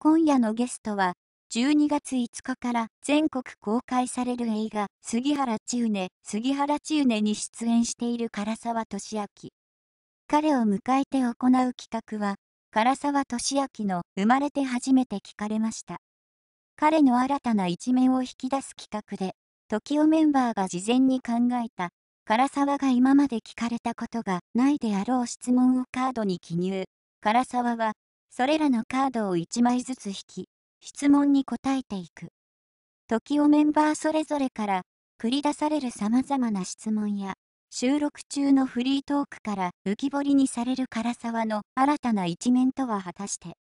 今夜のゲストは、12月5日から全国公開される映画、杉原千畝、杉原千畝に出演している唐沢俊明。彼を迎えて行う企画は、唐沢俊明の生まれて初めて聞かれました。彼の新たな一面を引き出す企画で、時をメンバーが事前に考えた、唐沢が今まで聞かれたことがないであろう質問をカードに記入。唐沢はそれらのカードを1枚ずつ引き、質問に答えていく。時をメンバーそれぞれから繰り出される様々な質問や、収録中のフリートークから浮き彫りにされる唐沢の新たな一面とは果たして。